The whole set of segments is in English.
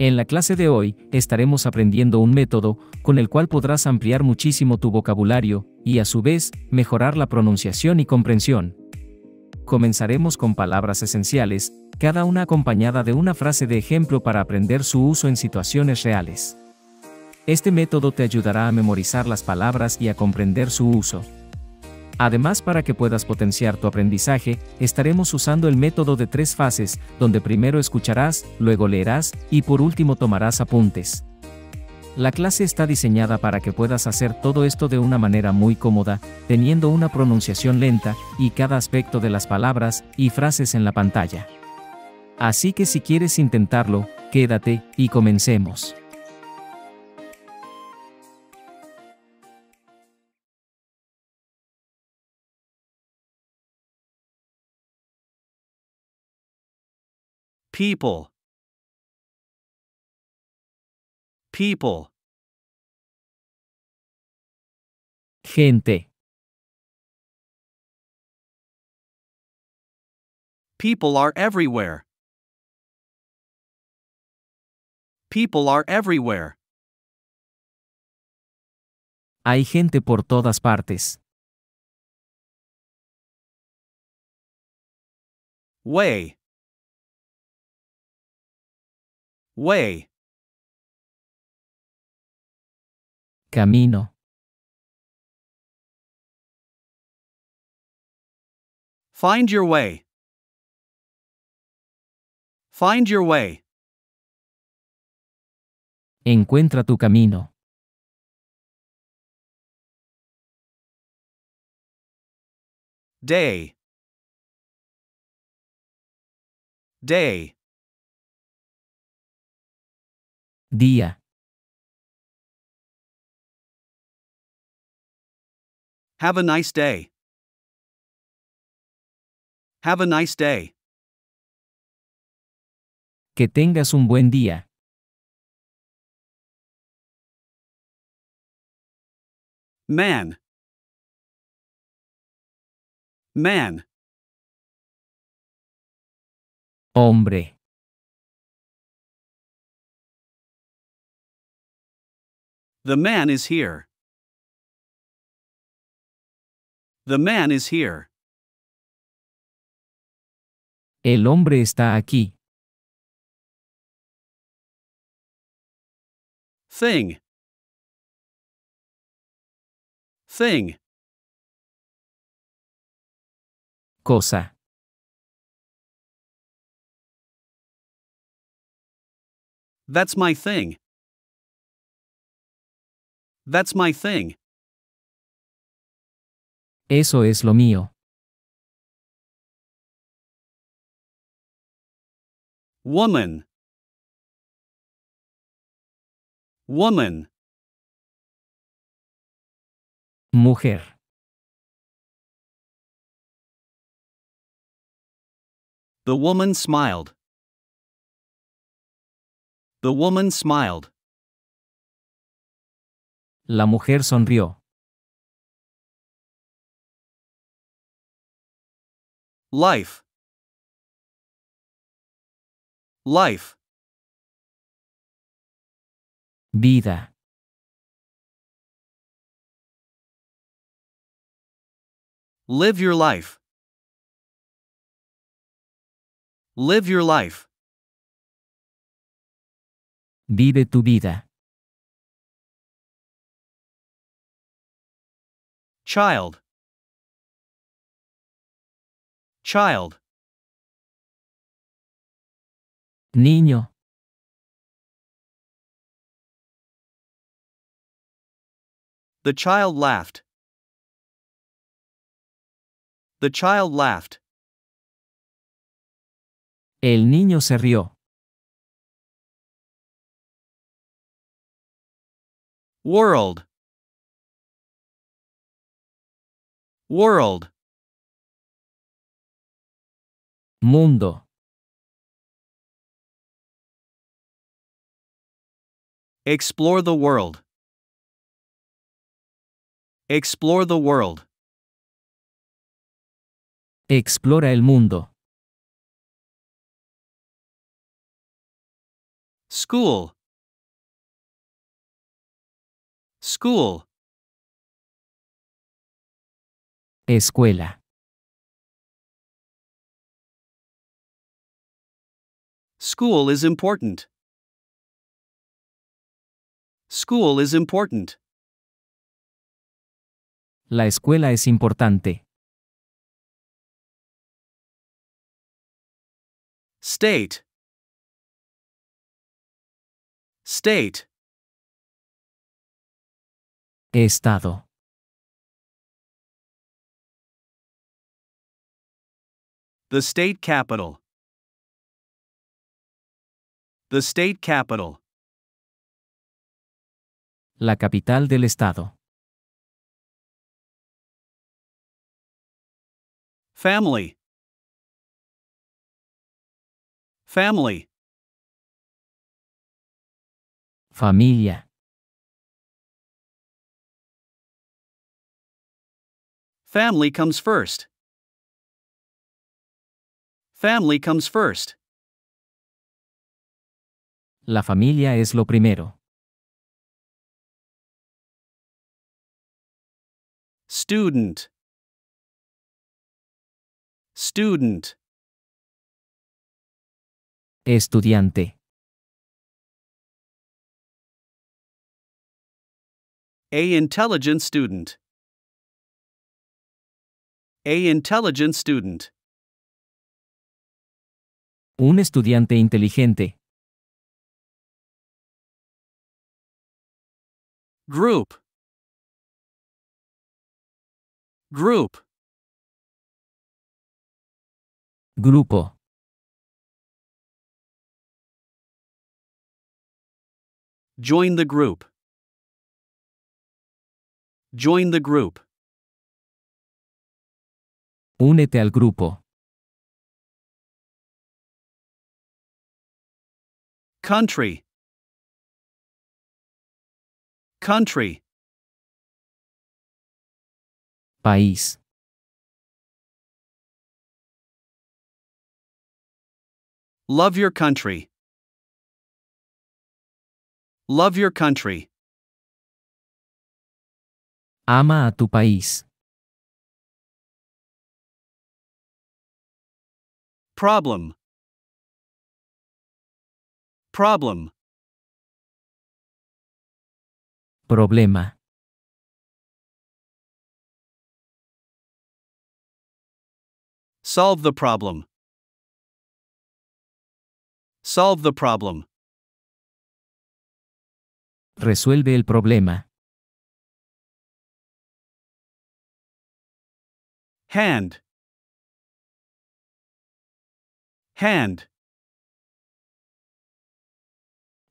En la clase de hoy, estaremos aprendiendo un método con el cual podrás ampliar muchísimo tu vocabulario y a su vez, mejorar la pronunciación y comprensión. Comenzaremos con palabras esenciales, cada una acompañada de una frase de ejemplo para aprender su uso en situaciones reales. Este método te ayudará a memorizar las palabras y a comprender su uso. Además, para que puedas potenciar tu aprendizaje, estaremos usando el método de tres fases, donde primero escucharás, luego leerás y por último tomarás apuntes. La clase está diseñada para que puedas hacer todo esto de una manera muy cómoda, teniendo una pronunciación lenta y cada aspecto de las palabras y frases en la pantalla. Así que si quieres intentarlo, quédate y comencemos. people people gente people are everywhere people are everywhere hay gente por todas partes way Way. Camino. Find your way. Find your way. Encuentra tu camino. Day. Day. Día. Have a nice day. Have a nice day. Que tengas un buen día. Man. Man. Hombre. The man is here. The man is here. El hombre está aquí. Thing. Thing. Cosa. That's my thing. That's my thing. Eso es lo mío. Woman. Woman. Mujer. The woman smiled. The woman smiled. La mujer sonrió. Life. Life. Vida. Live your life. Live your life. Vive tu vida. child child niño the child laughed the child laughed el niño se rió world World. Mundo. Explore the world. Explore the world. Explora el mundo. School. School. Escuela. School is important. School is important. La escuela es importante. State. State. Estado. The state capital. The state capital. La capital del estado. Family. Family. Familia. Family comes first. Family comes first. La familia es lo primero. Student. Student. Estudiante. A intelligent student. A intelligent student. Un estudiante inteligente. Group. Group. Grupo. Join the group. Join the group. Únete al grupo. country country país love your country love your country ama a tu país problem Problem. Problema. Solve the problem. Solve the problem. Resuelve el problema. Hand. Hand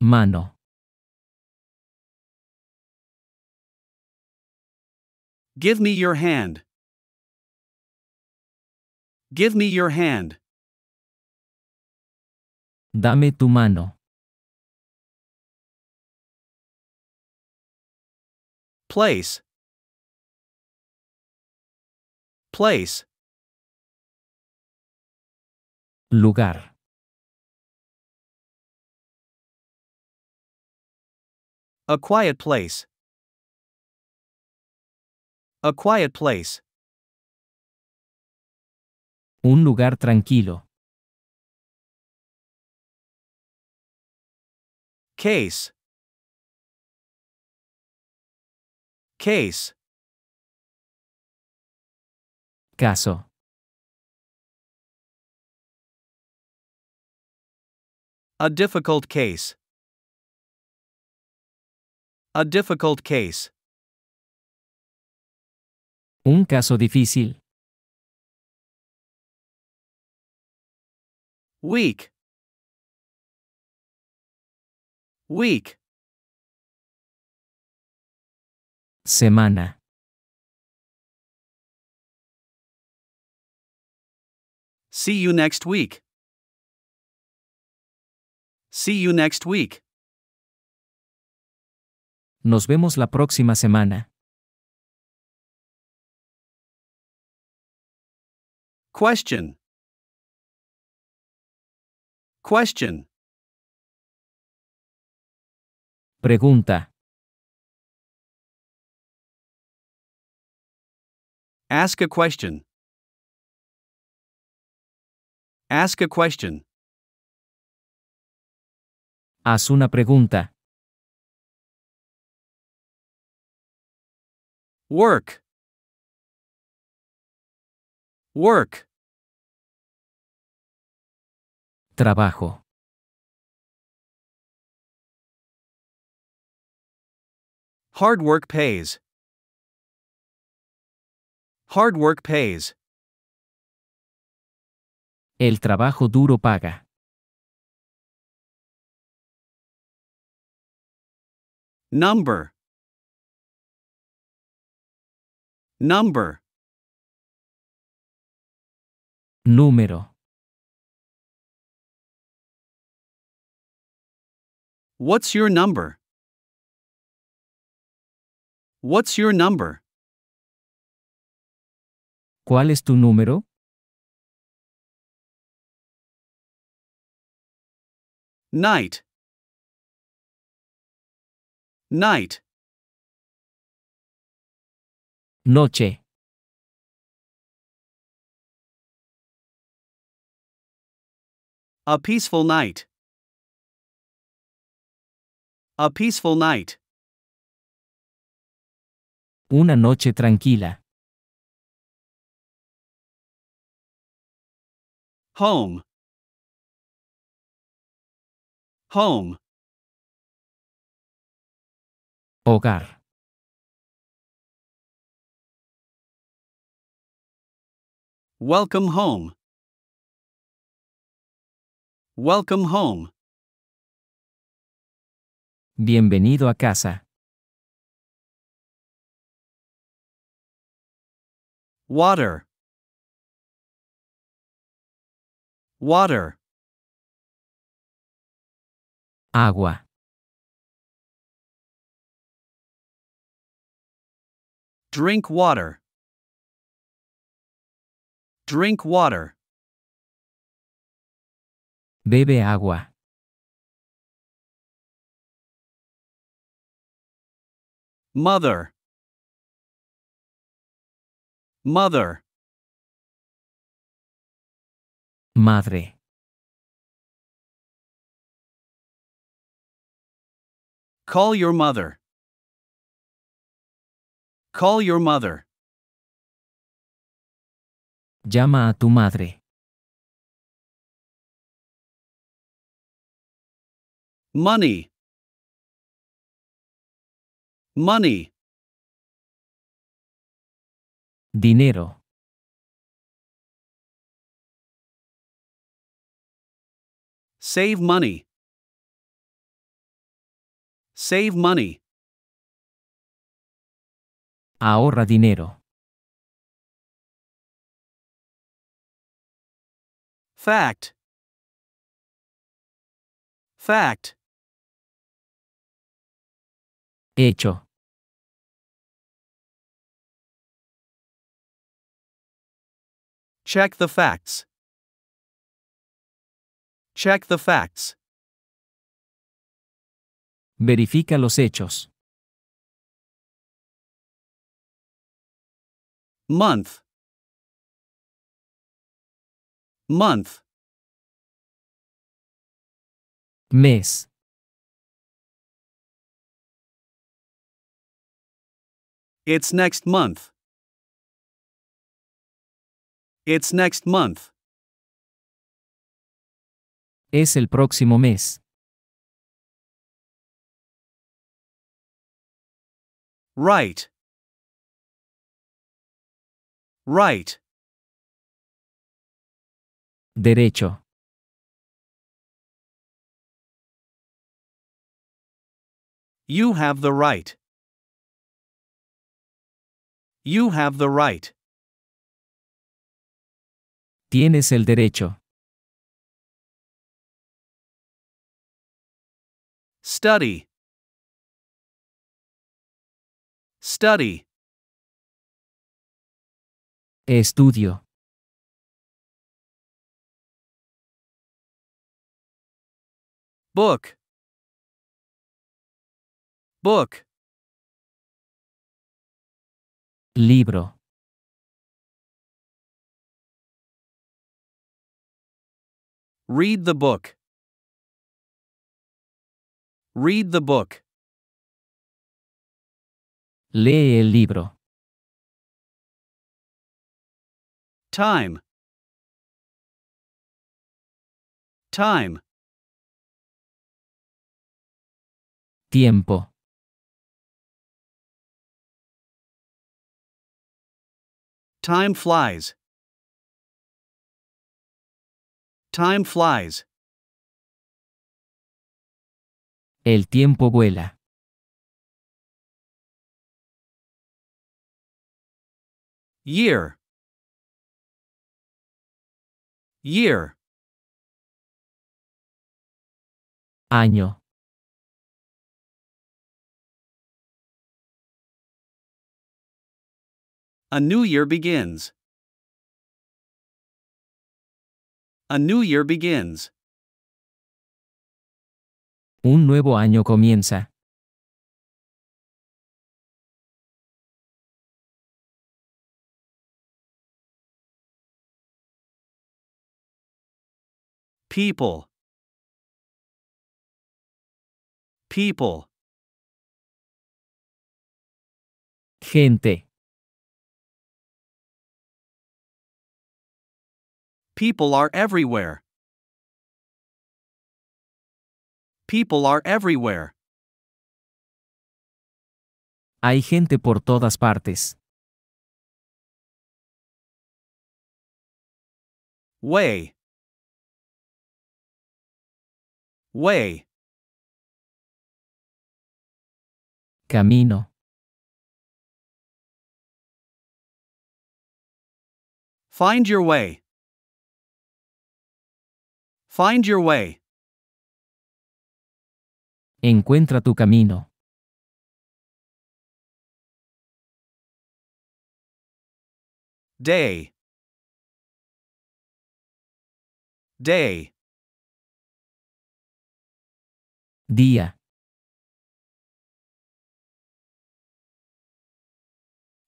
mano. Give me your hand. Give me your hand. Dame tu mano. Place. Place. Lugar. A quiet place. A quiet place. Un lugar tranquilo. Case. Case. Caso. A difficult case. A difficult case. Un caso difícil. Weak. Week. Semana. See you next week. See you next week. Nos vemos la próxima semana. Question. Question. Pregunta. Ask a question. Ask a question. Haz una pregunta. work work trabajo hard work pays hard work pays el trabajo duro paga number Number. Número. What's your number? What's your number? ¿Cuál es tu número? Night. Night. noche. A peaceful night. A peaceful night. Una noche tranquila. Home. Home. Hogar. Welcome home. Welcome home. Bienvenido a casa. Water. Water. Agua. Drink water. Drink water. Bebe agua. Mother. Mother. Madre. Call your mother. Call your mother. llama a tu madre. Money. Money. Dinero. Save money. Save money. Ahorra dinero. Fact. Fact. Hecho. Check the facts. Check the facts. Verifica los hechos. Month. Month. Mês. It's next month. It's next month. Es el próximo mes. Right. Right. Derecho. You have the right. You have the right. Tienes el derecho. Study. Study. Estudio. book book libro read the book read the book lee el libro time time tiempo Time flies. Time flies. El tiempo vuela. Year. Year. Año. A new year begins. A new year begins. Un nuevo año comienza. People. People. Gente. People are everywhere. People are everywhere. Hay gente por todas partes. Way. Way. Camino. Find your way. Find your way. Encuentra tu camino. Day. Day. Día.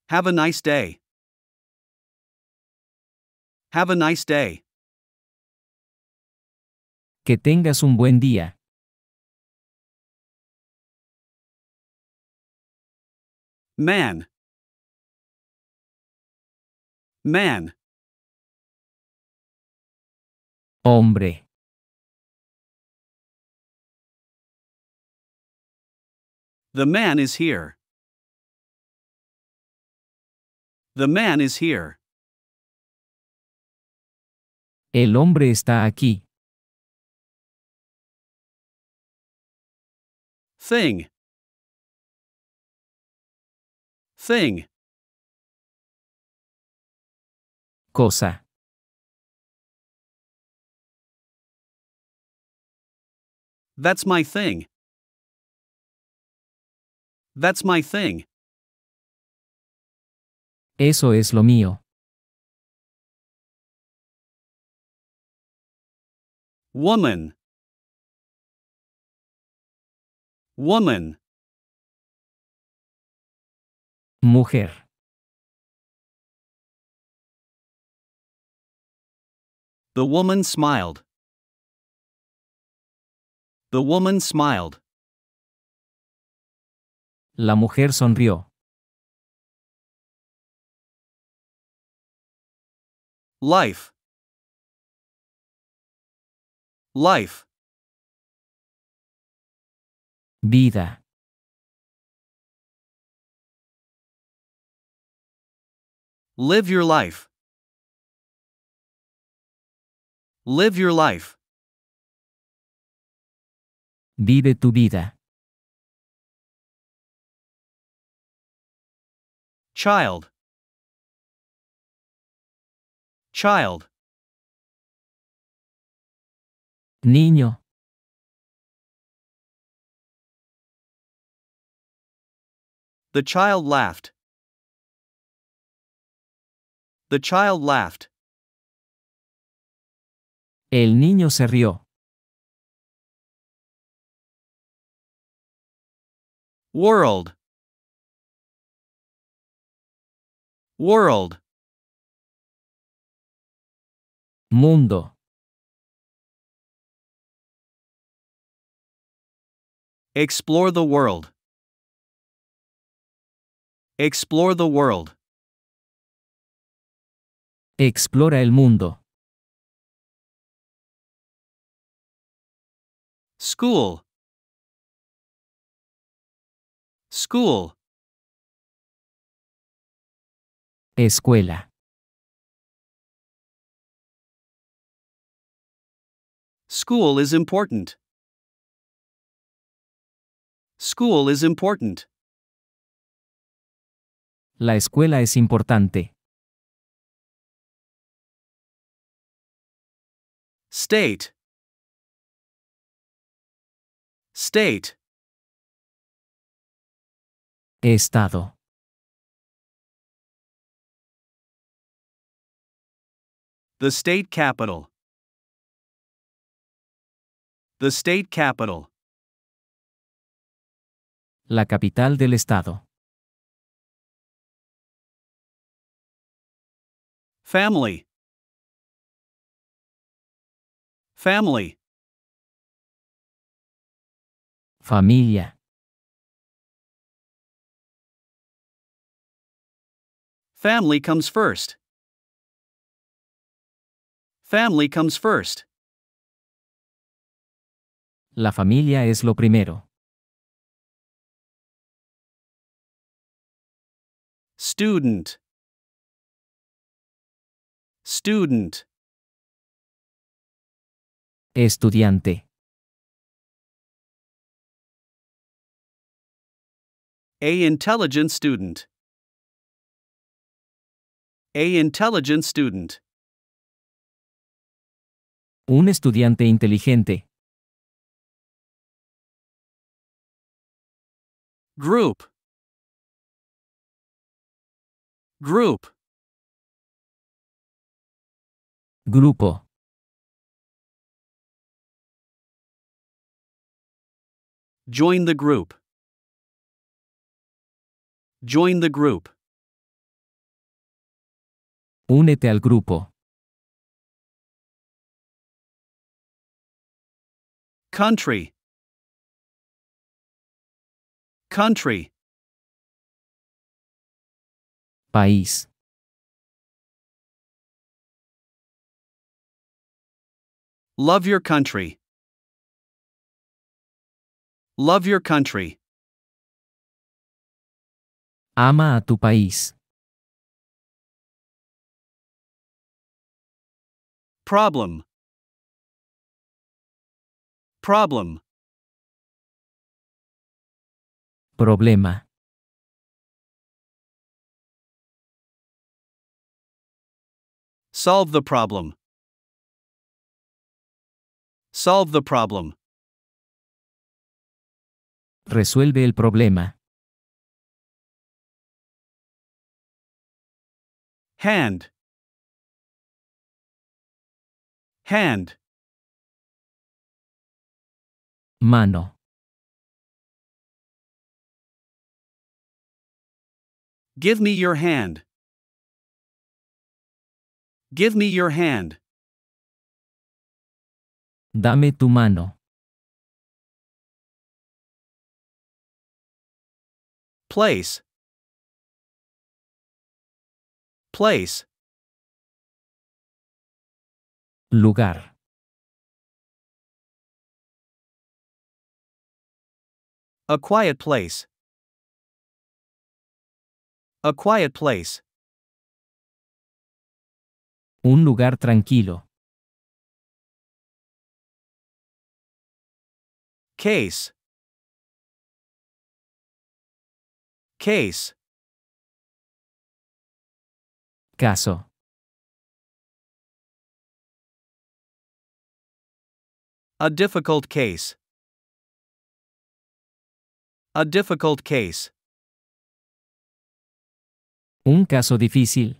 Have a nice day. Have a nice day. Que tengas un buen día. Man. Man. Hombre. The man is here. The man is here. El hombre está aquí. thing thing cosa That's my thing. That's my thing. Eso es lo mío. Woman. Woman. Mujer. The woman smiled. The woman smiled. La mujer sonrió. Life. Life vida Live your life. Live your life. Vive tu vida. Child. Child. Niño. The child laughed. The child laughed. El niño se rió. World. World. Mundo. Explore the world. Explore the world. Explora el mundo. School. School. Escuela. School is important. School is important. La escuela es importante. State. State. Estado. The state capital. The state capital. La capital del estado. Family. Family. Familia. Family comes first. Family comes first. La familia es lo primero. Student. Student. Estudiante. A intelligent student. A intelligent student. Un estudiante inteligente. Group. Group. Grupo Join the group. Join the group. Únete al grupo. Country. Country. País. Love your country. Love your country. Ama a tu país. Problem. Problem. Problema. Solve the problem. Solve the problem. Resuelve el problema. Hand. Hand. Mano. Give me your hand. Give me your hand. Dame tu mano. Place. Place. Lugar. A quiet place. A quiet place. Un lugar tranquilo. Case. Case. Caso. A difficult case. A difficult case. Un caso difícil.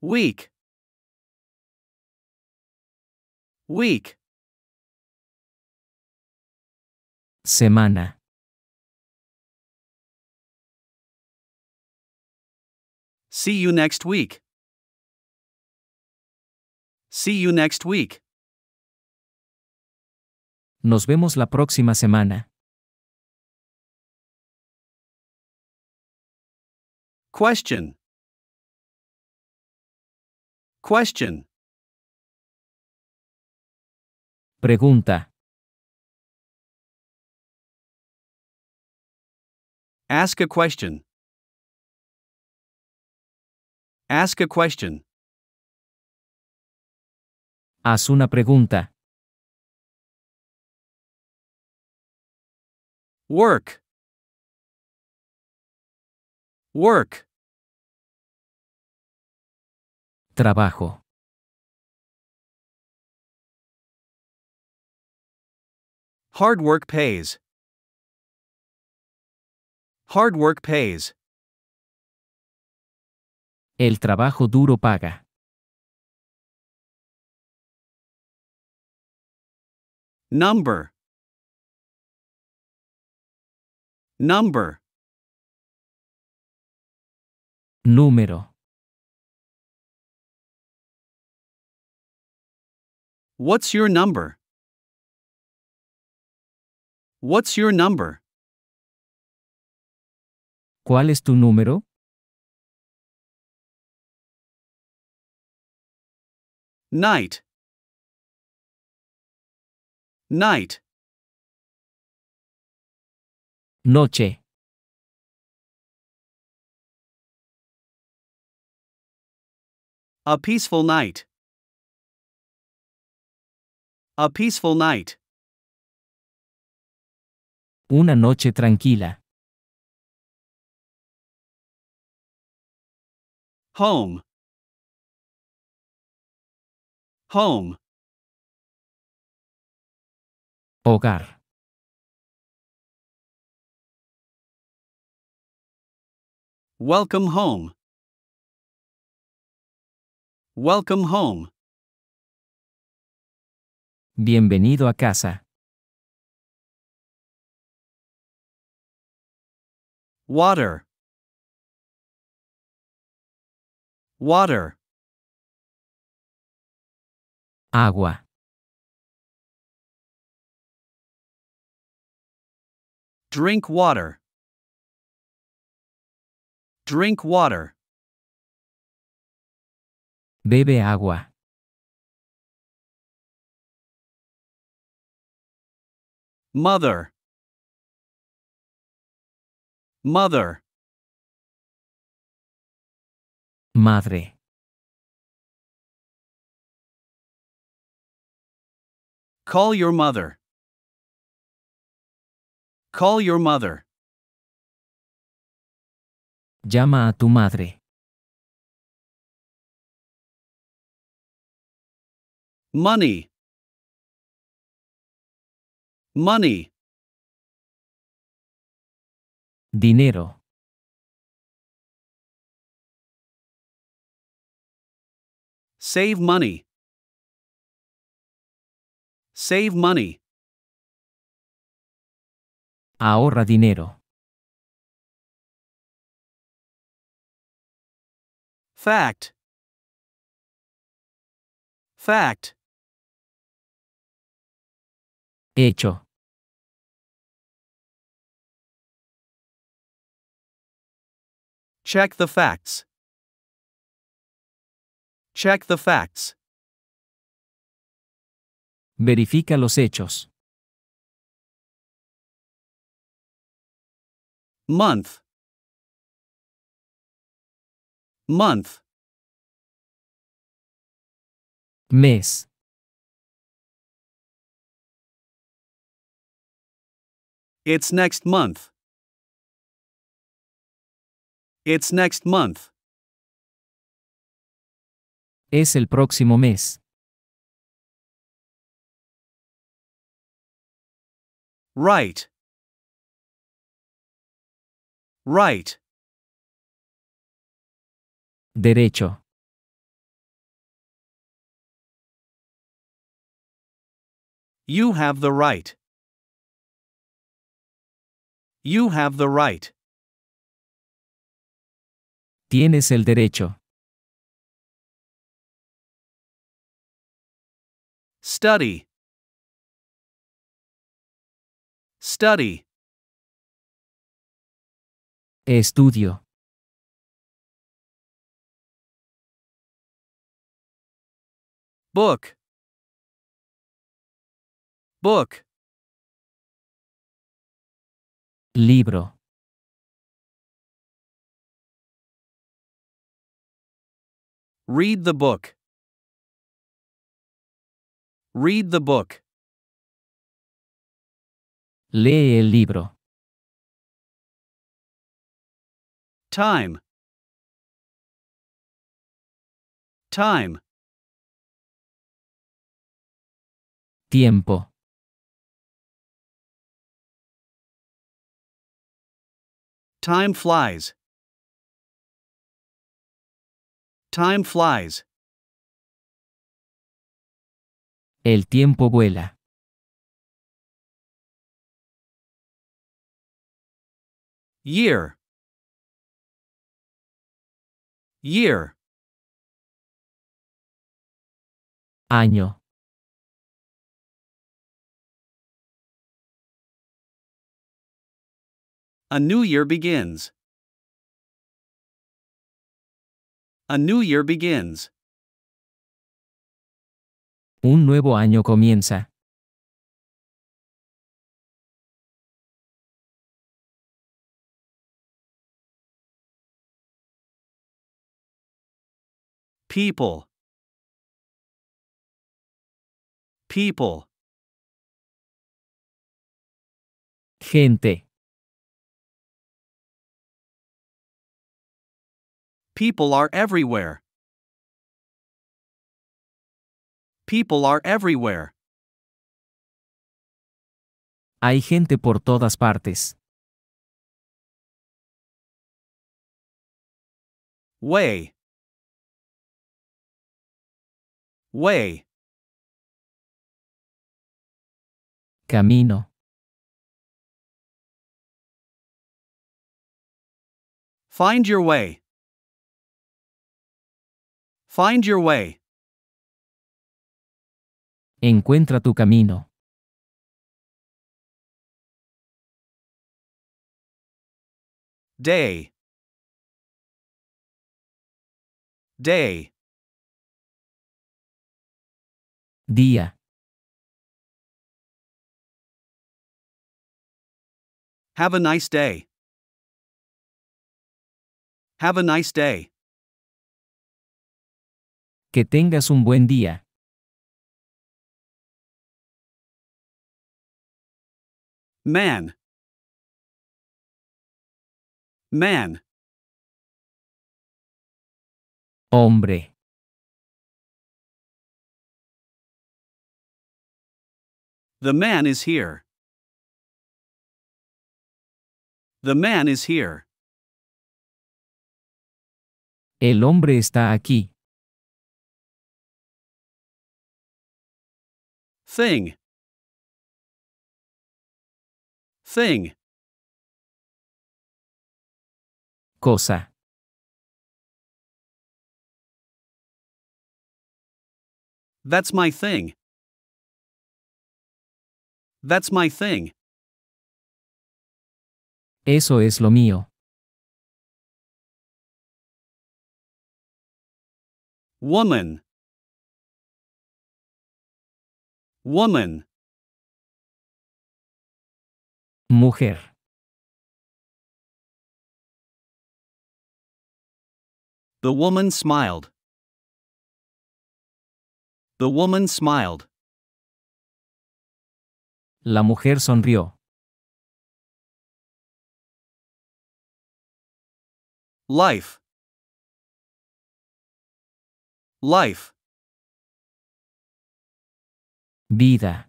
Weak. Week. Semana. See you next week. See you next week. Nos vemos la próxima semana. Question. Question. Pregunta. Ask a question. Ask a question. Haz una pregunta. Work. Work. Trabajo. Hard work pays. Hard work pays. El trabajo duro paga. Number. Number. Número. What's your number? What's your number? ¿Cuál es tu número? Night. Night. Noche. A peaceful night. A peaceful night. Una noche tranquila. Home. Home. Hogar. Welcome home. Welcome home. Bienvenido a casa. water water agua drink water drink water bebe agua mother Mother. Madre. Call your mother. Call your mother. Llama a tu madre. Money. Money. Dinero. Save money. Save money. Ahorra dinero. Fact. Fact. Hecho. Check the facts. Check the facts. Verifica los hechos. Month. Month. Mes. It's next month. It's next month. Es el próximo mes. Right. Right. Derecho. You have the right. You have the right. Tienes el derecho. Study. Study. Estudio. Book. Book. Libro. Read the book. Read the book. Lee el libro. Time. Time. Tiempo. Time flies. Time flies. El tiempo vuela. Year. Year. Año. A new year begins. A new year begins. Un nuevo año comienza. People. People. Gente. People are everywhere. People are everywhere. Hay gente por todas partes. Way. Way. Camino. Find your way. Find your way. Encuentra tu camino. Day. Day. Día. Have a nice day. Have a nice day. Que tengas un buen día. Man. Man. Hombre. The man is here. The man is here. El hombre está aquí. thing thing cosa That's my thing. That's my thing. Eso es lo mío. Woman. Woman. Mujer. The woman smiled. The woman smiled. La mujer sonrió. Life. Life vida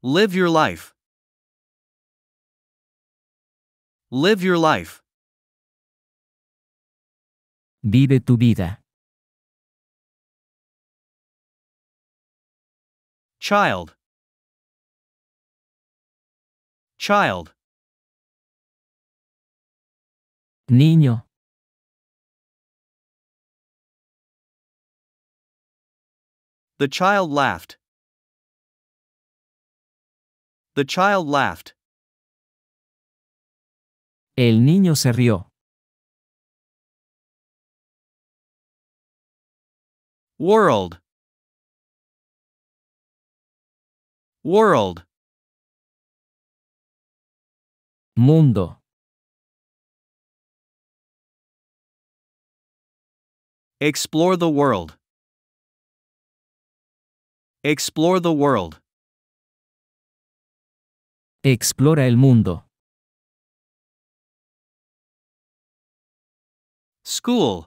Live your life. Live your life. Vive tu vida. Child. Child. Niño. The child laughed. The child laughed. El niño se rió. World. World. Mundo. Explore the world. Explore the world. Explora el mundo. School.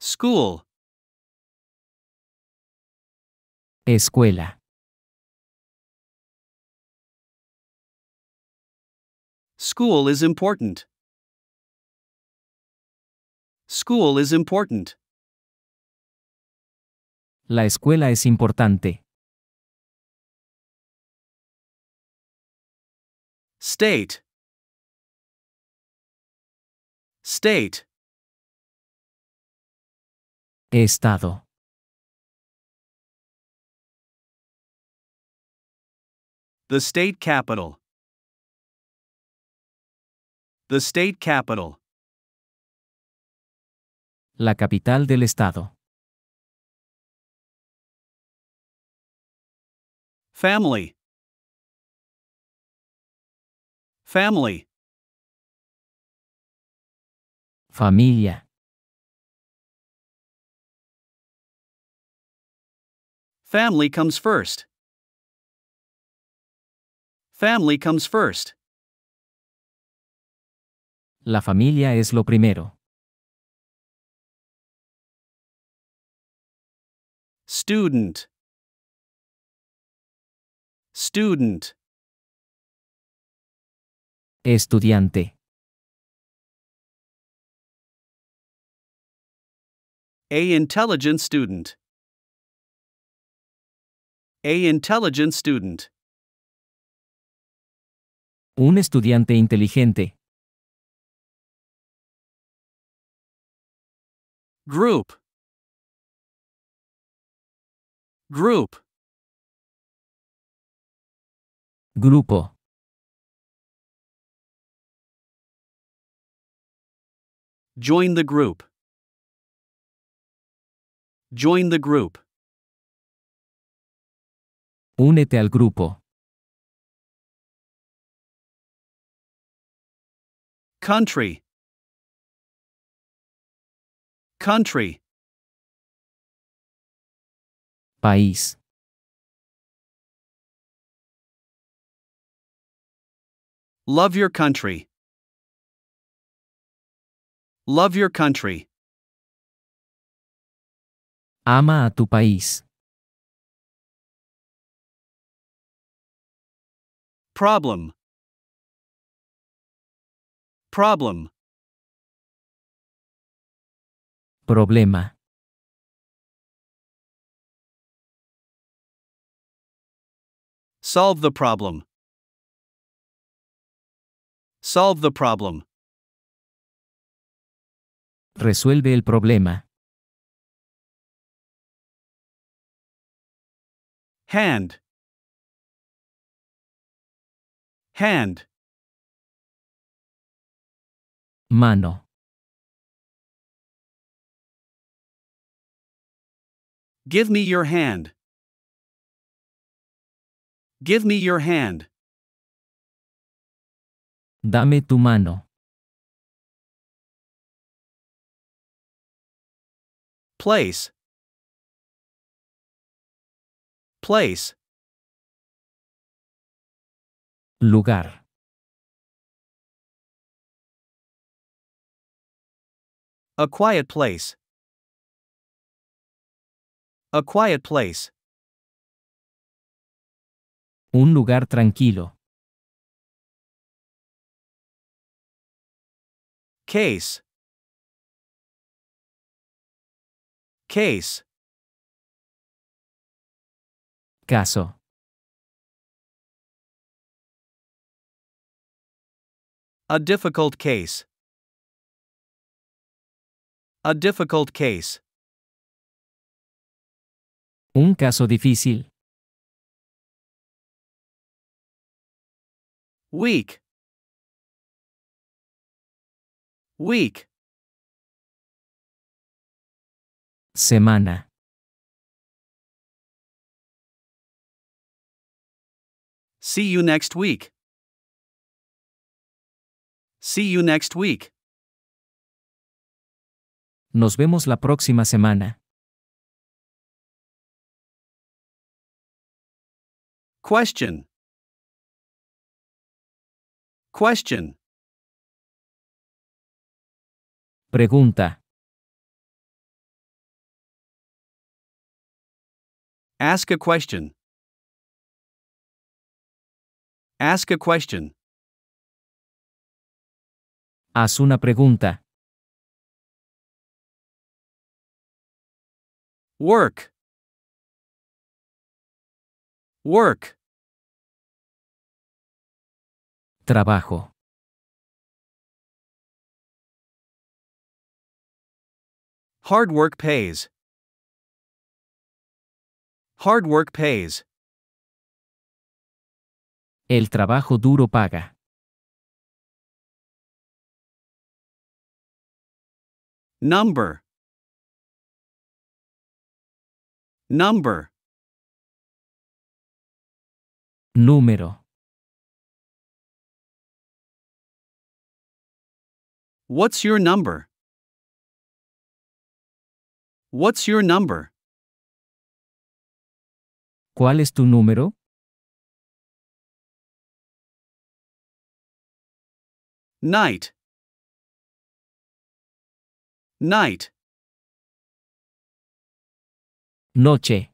School. Escuela. School is important. School is important. La escuela es importante. State. State. estado. The state capital. The state capital. La capital del estado. Family. Family. Familia. Family comes first. Family comes first. La familia es lo primero. Student. Student. Estudiante. A intelligent student. A intelligent student. Un estudiante inteligente. Group. Group. Grupo. Join the group. Join the group. Únete al grupo. Country. Country. País. Love your country. Love your country. Ama a tu país. Problem. Problem. Problema. Solve the problem. Solve the problem. Resuelve el problema. Hand. Hand. Mano. Give me your hand. Give me your hand. Dame tu mano. Place. Place. Lugar. A quiet place. A quiet place. Un lugar tranquilo. Case. Case. Caso. A difficult case. A difficult case. Un caso difícil. Weak. Week. Semana. See you next week. See you next week. Nos vemos la próxima semana. Question. Question. Pregunta. Ask a question. Ask a question. Haz una pregunta. Work. Work. Trabajo. Hard work pays. Hard work pays. El trabajo duro paga. Number. Number. Número. What's your number? What's your number? ¿Cuál es tu número? Night. Night. Noche.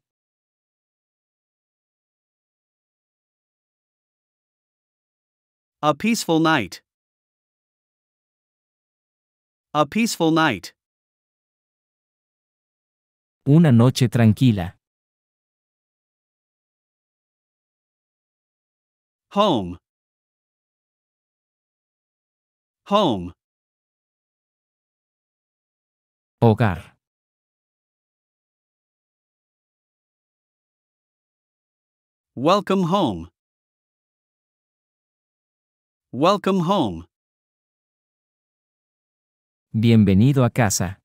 A peaceful night. A peaceful night. una noche tranquila. Home. Home. Hogar. Welcome home. Welcome home. Bienvenido a casa.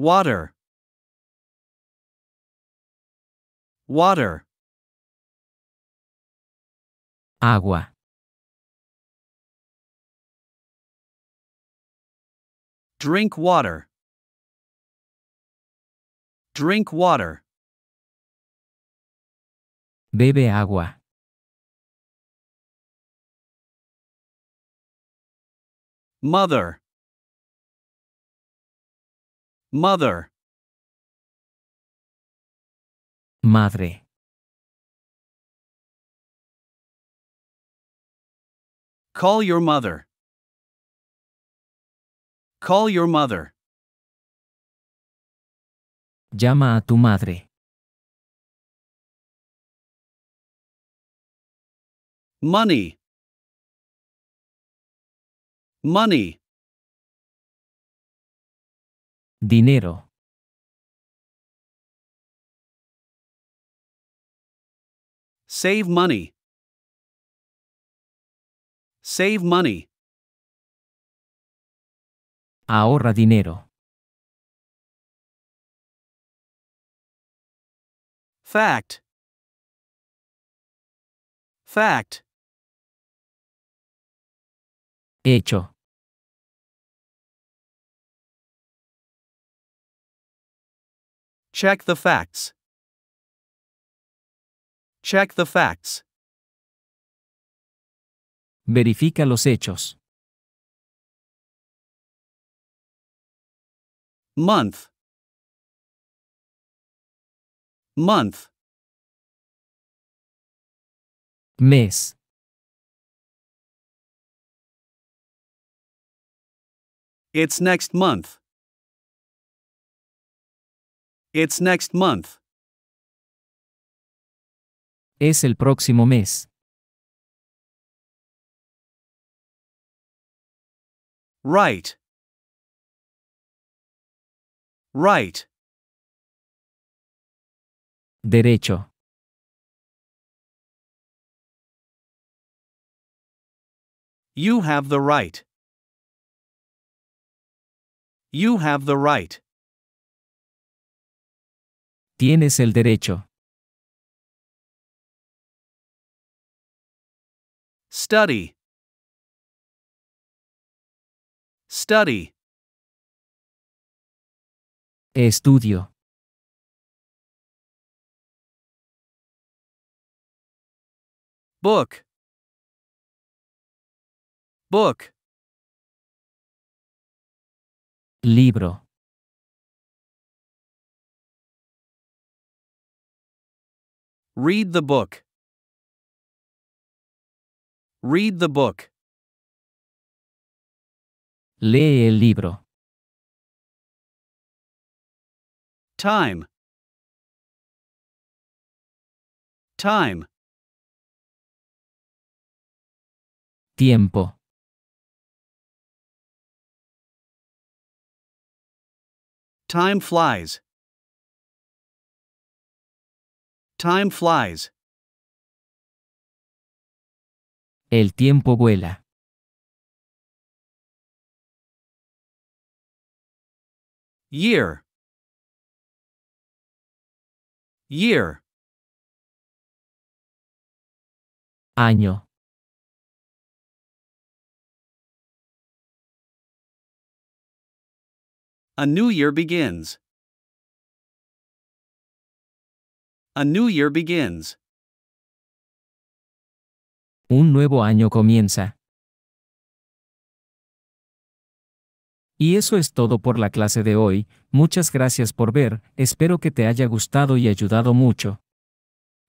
water water agua drink water drink water bebe agua mother Mother. Madre. Call your mother. Call your mother. Llama a tu madre. Money. Money. Dinero. Save money. Save money. Ahorra dinero. Fact. Fact. Hecho. Check the facts. Check the facts. Verifica los hechos. Month. Month. Mes. It's next month. It's next month. Es el próximo mes. Right. Right. Derecho. You have the right. You have the right. Tienes el derecho. Study. Study. Estudio. Book. Book. Libro. Read the book. Read the book. Lee el libro. Time. Time. Tiempo. Time flies. Time flies. El tiempo vuela. Year. Year. Año. A new year begins. new year begins. Un nuevo año comienza. Y eso es todo por la clase de hoy, muchas gracias por ver, espero que te haya gustado y ayudado mucho.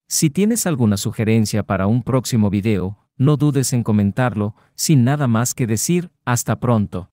Si tienes alguna sugerencia para un próximo video, no dudes en comentarlo, sin nada más que decir, hasta pronto.